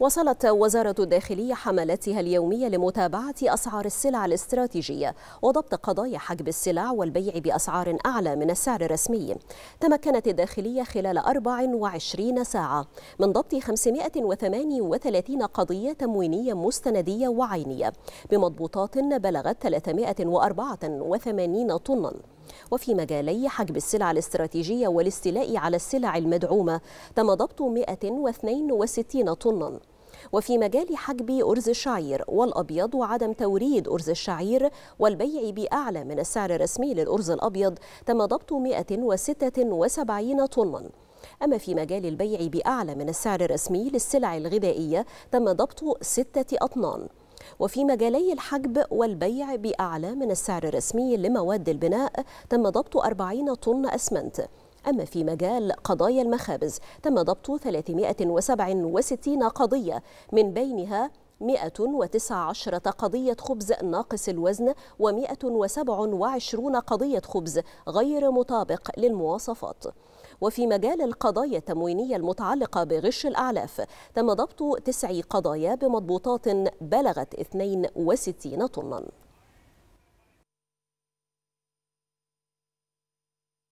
وصلت وزارة الداخلية حملاتها اليومية لمتابعة أسعار السلع الاستراتيجية وضبط قضايا حجب السلع والبيع بأسعار أعلى من السعر الرسمي تمكنت الداخلية خلال 24 ساعة من ضبط 538 قضية تموينية مستندية وعينية بمضبوطات بلغت 384 طناً وفي مجالي حجب السلع الاستراتيجية والاستيلاء على السلع المدعومة تم ضبط 162 طناً وفي مجال حجب أرز الشعير والأبيض وعدم توريد أرز الشعير والبيع بأعلى من السعر الرسمي للأرز الأبيض تم ضبط 176 طناً أما في مجال البيع بأعلى من السعر الرسمي للسلع الغذائية تم ضبط ستة أطنان وفي مجالي الحجب والبيع بأعلى من السعر الرسمي لمواد البناء تم ضبط 40 طن أسمنت أما في مجال قضايا المخابز تم ضبط 367 قضية من بينها 119 قضية خبز ناقص الوزن و127 قضية خبز غير مطابق للمواصفات وفي مجال القضايا التموينية المتعلقة بغش الأعلاف تم ضبط تسع قضايا بمضبوطات بلغت 62 طناً